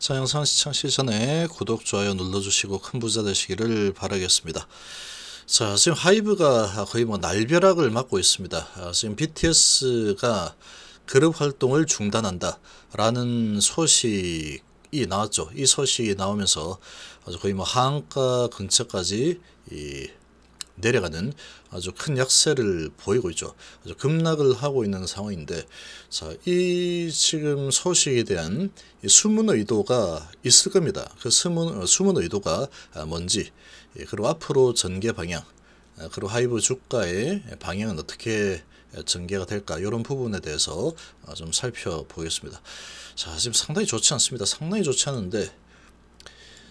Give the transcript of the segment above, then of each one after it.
자 영상 시청 시전에 구독 좋아요 눌러주시고 큰 부자 되시기를 바라겠습니다. 자 지금 하이브가 거의 뭐 날벼락을 맞고 있습니다. 아, 지금 BTS가 그룹 활동을 중단한다 라는 소식 이 나왔죠. 이 소식이 나오면서 아주 거의 뭐 한가 근처까지 이 내려가는 아주 큰 약세를 보이고 있죠. 아주 급락을 하고 있는 상황인데, 자, 이 지금 소식에 대한 숨은 의도가 있을 겁니다. 그 숨은, 어, 숨은 의도가 아, 뭔지, 예, 그리고 앞으로 전개 방향, 아, 그리고 하이브 주가의 방향은 어떻게 전개가 될까 이런 부분에 대해서 아, 좀 살펴보겠습니다. 자 지금 상당히 좋지 않습니다. 상당히 좋지 않은데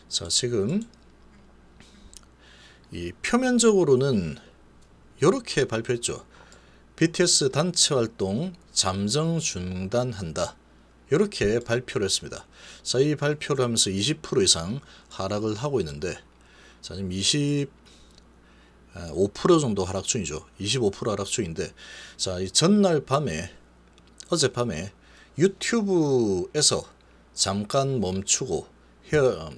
자 지금 이 표면적으로는 이렇게 발표했죠. BTS 단체 활동 잠정 중단한다. 이렇게 발표를 했습니다. 자, 이 발표를 하면서 20% 이상 하락을 하고 있는데 자, 지금 25% 정도 하락 중이죠. 25% 하락 중인데 자, 이 전날 밤에 어젯밤에 유튜브에서 잠깐 멈추고 헤어,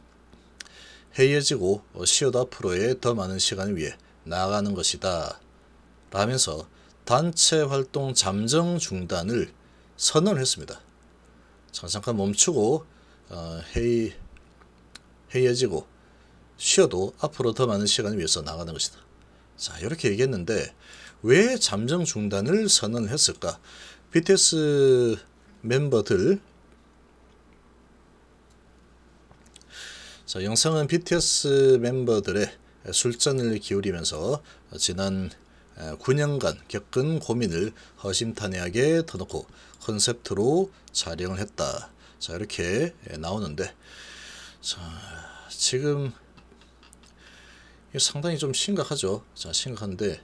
헤이어지고 시옷 앞으로의 더 많은 시간을 위해 나아가는 것이다. 라면서 단체 활동 잠정 중단을 선언을 했습니다. 잠깐 멈추고 어, 해이, 해이해지고 쉬어도 앞으로 더 많은 시간을 위해서 나가는 것이다. 자 이렇게 얘기했는데 왜 잠정 중단을 선언했을까? BTS 멤버들 자, 영상은 BTS 멤버들의 술잔을 기울이면서 지난 9년간 겪은 고민을 허심탄회하게 터놓고 컨셉트로 촬영을 했다. 자 이렇게 나오는데 자 지금 상당히 좀 심각하죠. 자 심각한데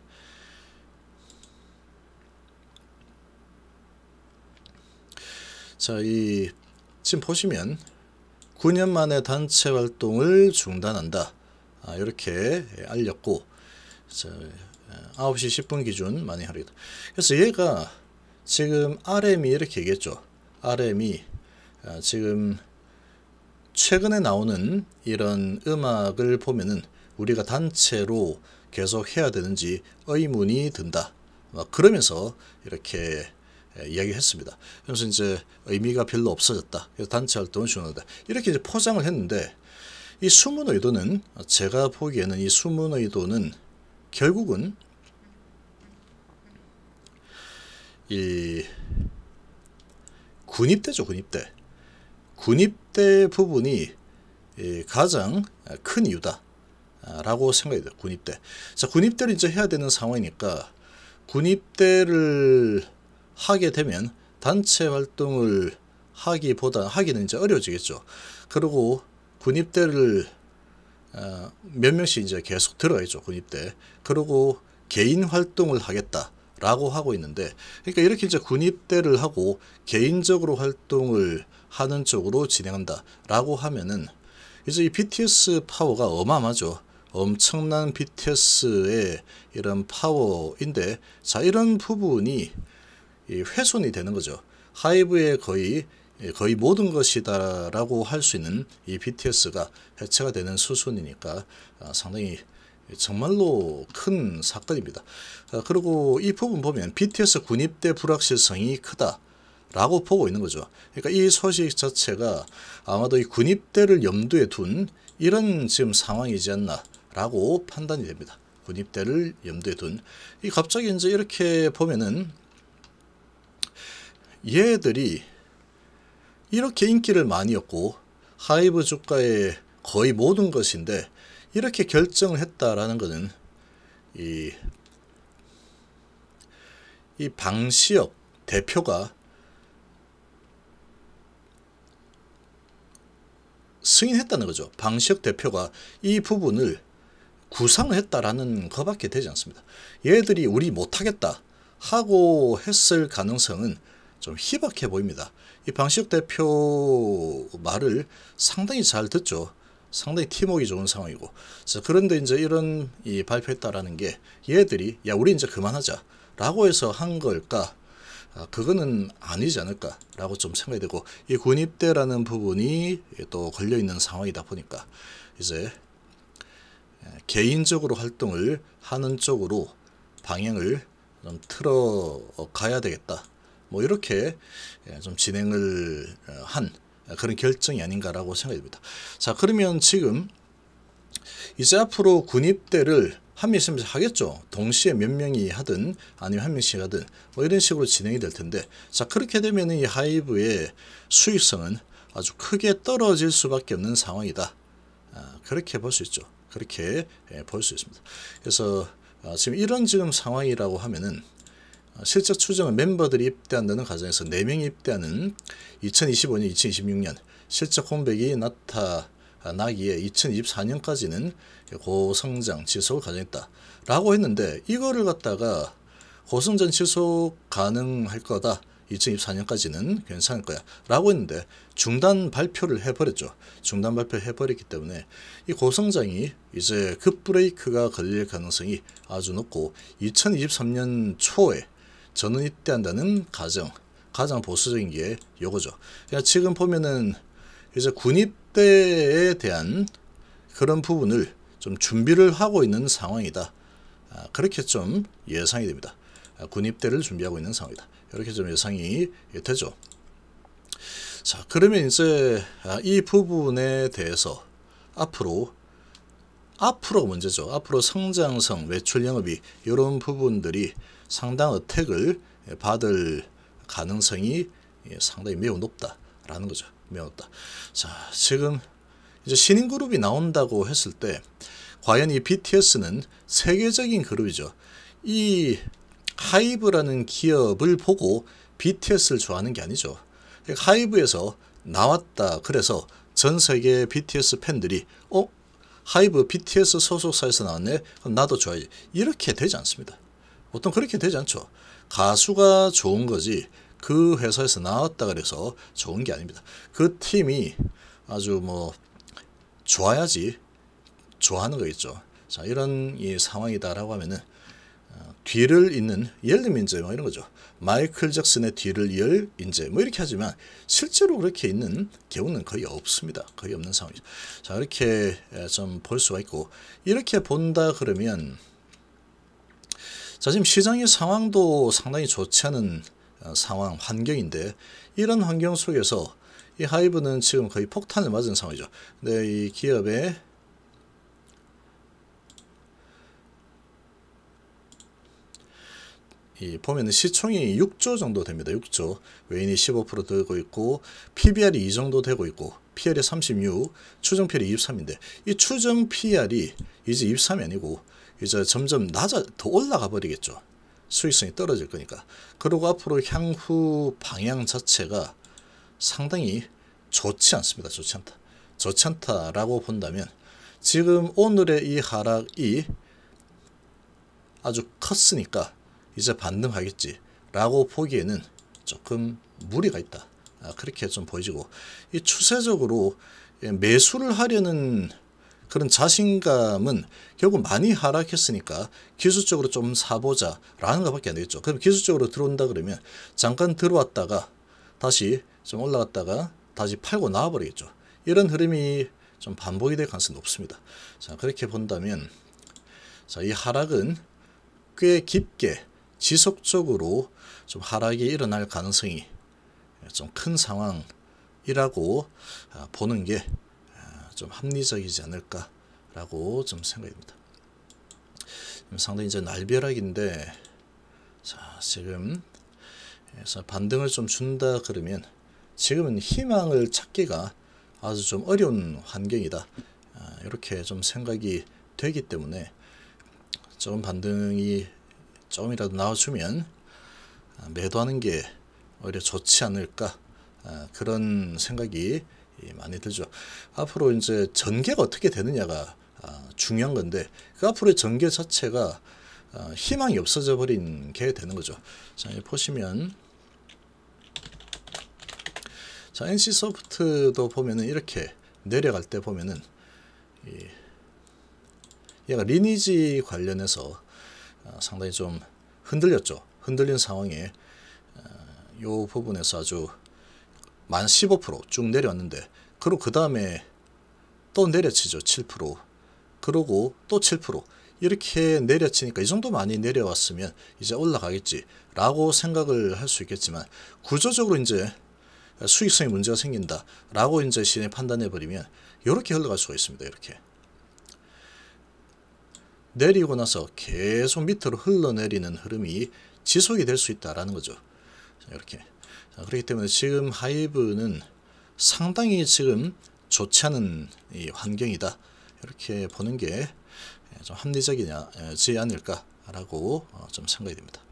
자이 지금 보시면 9년 만에 단체 활동을 중단한다. 아, 이렇게 알렸고 9시 예, 10분 기준 많이 하겠다. 그래서 얘가 지금 RM이 이렇게 얘기했죠. RM이 아, 지금 최근에 나오는 이런 음악을 보면은 우리가 단체로 계속 해야 되는지 의문이 든다. 그러면서 이렇게 예, 이야기했습니다. 그래서 이제 의미가 별로 없어졌다. 그래서 단체 활동은 중단하다. 이렇게 이제 포장을 했는데 이 숨은 의도는 제가 보기에는 이 숨은 의도는 결국은 이 군입대죠 군입대 군입대 부분이 가장 큰 이유다 라고 생각이 돼요 군입대 자 군입대를 이제 해야 되는 상황이니까 군입대를 하게 되면 단체 활동을 하기보다 하기는 이제 어려워지겠죠. 그리고 군입대를 어, 몇 명씩 이제 계속 들어야죠 군입대. 그리고 개인 활동을 하겠다라고 하고 있는데, 그러니까 이렇게 이제 군입대를 하고 개인적으로 활동을 하는 쪽으로 진행한다라고 하면은 이제 이 BTS 파워가 어마어마죠. 엄청난 BTS의 이런 파워인데, 자 이런 부분이 훼손이 되는 거죠. 하이브의 거의 예, 거의 모든 것이다라고 할 수 있는 이 BTS가 해체가 되는 수순이니까 아, 상당히 정말로 큰 사건입니다. 아, 그리고 이 부분 보면 BTS 군입대 불확실성이 크다. 라고 보고 있는 거죠. 그러니까 이 소식 자체가 아마도 이 군입대를 염두에 둔 이런 지금 상황이지 않나라고 판단이 됩니다. 군입대를 염두에 둔. 이 갑자기 이제 이렇게 보면은 얘들이 이렇게 인기를 많이 얻고 하이브 주가의 거의 모든 것인데 이렇게 결정을 했다라는 것은 이, 이 방시혁 대표가 승인했다는 거죠. 방시혁 대표가 이 부분을 구상을 했다라는 것밖에 되지 않습니다. 얘들이 우리 못하겠다 하고 했을 가능성은 좀 희박해 보입니다. 이 방시혁 대표 말을 상당히 잘 듣죠. 상당히 팀워크 좋은 상황이고. 그런데 래서그 이제 이런 이 발표했다라는 게 얘들이 야 우리 이제 그만하자 라고 해서 한 걸까? 아, 그거는 아니지 않을까라고 좀 생각이 되고 이 군입대라는 부분이 또 걸려 있는 상황이다 보니까 이제 개인적으로 활동을 하는 쪽으로 방향을 좀 틀어 가야 되겠다 뭐 이렇게 예, 좀 진행을 어, 한 그런 결정이 아닌가라고 생각됩니다. 자 그러면 지금 이제 앞으로 군입대를 한미 시 하겠죠. 동시에 몇 명이 하든 아니면 한 명씩 하든 뭐 이런 식으로 진행이 될 텐데 자 그렇게 되면 이 하이브의 수익성은 아주 크게 떨어질 수밖에 없는 상황이다. 아, 그렇게 볼 수 있죠. 그렇게 예, 볼수 있습니다. 그래서 아, 지금 이런 지금 상황이라고 하면은 실적 추정은 멤버들이 입대한다는 과정에서 4명이 입대하는 2025년, 2026년 실적 홈백이 나타나기에 2024년까지는 고성장 지속을 가정했다. 라고 했는데 이거를 갖다가 고성장 지속 가능할 거다. 2024년까지는 괜찮을 거야 라고 했는데 중단 발표를 해버렸죠. 중단 발표를 해버렸기 때문에 이 고성장이 이제 급브레이크가 걸릴 가능성이 아주 높고 2023년 초에 저는 입대한다는 가정 가장 보수적인 게 요거죠. 그러니까 지금 보면은 이제 군입대에 대한 그런 부분을 좀 준비를 하고 있는 상황이다. 아, 그렇게 좀 예상이 됩니다. 아, 군입대를 준비하고 있는 상황이다. 이렇게 좀 예상이 되죠. 자 그러면 이제 아, 이 부분에 대해서 앞으로 앞으로 문제죠. 앞으로 성장성, 매출 영업이 이런 부분들이 상당 어택을 예, 받을 가능성이 예, 상당히 매우 높다라는 거죠. 매우 높다. 자, 지금 이제 신인 그룹이 나온다고 했을 때 과연 이 BTS는 세계적인 그룹이죠. 이 하이브라는 기업을 보고 BTS를 좋아하는 게 아니죠. 그러니까 하이브에서 나왔다. 그래서 전 세계 BTS 팬들이 어? 하이브 BTS 소속사에서 나왔네? 그럼 나도 좋아해. 이렇게 되지 않습니다. 보통 그렇게 되지 않죠. 가수가 좋은 거지 그 회사에서 나왔다 그래서 좋은 게 아닙니다. 그 팀이 아주 뭐 좋아야지 좋아하는 거겠죠. 자 이런 이 상황이다라고 하면은 어, 뒤를 잇는 열림 인면제뭐 이런 거죠. 마이클 잭슨의 뒤를 열인 이제 뭐 이렇게 하지만 실제로 그렇게 있는 경우는 거의 없습니다. 거의 없는 상황이죠. 자 이렇게 좀 볼 수가 있고 이렇게 본다 그러면 자, 지금 시장의 상황도 상당히 좋지 않은 어, 상황, 환경인데 이런 환경 속에서 이 하이브는 지금 거의 폭탄을 맞은 상황이죠. 근데 이 기업의 이 보면 시총이 6조 정도 됩니다. 6조. 외인이 15% 되고 있고 PBR이 이 정도 되고 있고 PR이 36, 추정 PR이 23인데 이 추정 PR이 이제 23이 아니고 이제 점점 낮아 더 올라가 버리겠죠. 수익성이 떨어질 거니까. 그리고 앞으로 향후 방향 자체가 상당히 좋지 않습니다. 좋지 않다. 좋지 않다라고 본다면 지금 오늘의 이 하락이 아주 컸으니까 이제 반등하겠지 라고 보기에는 조금 무리가 있다. 아, 그렇게 좀 보이고 이 추세적으로 매수를 하려는 그런 자신감은 결국 많이 하락했으니까 기술적으로 좀 사보자 라는 것밖에 안 되겠죠. 그럼 기술적으로 들어온다 그러면 잠깐 들어왔다가 다시 좀 올라갔다가 다시 팔고 나와버리겠죠. 이런 흐름이 좀 반복이 될 가능성이 높습니다. 자 그렇게 본다면 자이 하락은 꽤 깊게 지속적으로 좀 하락이 일어날 가능성이 좀 큰 상황이라고 아, 보는 게좀 합리적이지 않을까라고 좀 생각입니다. 상당히 이제 날벼락인데 자 지금 그래서 반등을 좀 준다 그러면 지금은 희망을 찾기가 아주 좀 어려운 환경이다 아, 이렇게 좀 생각이 되기 때문에 조금 반등이 조금이라도 나와주면 아, 매도하는 게 오히려 좋지 않을까 아, 그런 생각이 많이 들죠. 앞으로 이제 전개가 어떻게 되느냐가 아, 중요한 건데 그 앞으로의 전개 자체가 아, 희망이 없어져 버린 게 되는 거죠. 자, 보시면 자, NC 소프트도 보면은 이렇게 내려갈 때 보면은 얘가 리니지 관련해서 아, 상당히 좀 흔들렸죠. 흔들린 상황에 이 부분에서 아주 만 15%쭉 내렸는데 그리고 그 다음에 또 내려치죠. 7% 그러고 또 7% 이렇게 내려치니까 이 정도 많이 내려왔으면 이제 올라가겠지 라고 생각을 할 수 있겠지만 구조적으로 이제 수익성에 문제가 생긴다 라고 이제 시내 판단해 버리면 이렇게 흘러갈 수가 있습니다. 이렇게 내리고 나서 계속 밑으로 흘러내리는 흐름이 지속이 될 수 있다라는 거죠. 이렇게 아, 그렇기 때문에 지금 하이브는 상당히 지금 좋지 않은 이 환경이다. 이렇게 보는 게 좀 합리적이지 예, 냐 않을까라고 어, 좀 생각이 됩니다.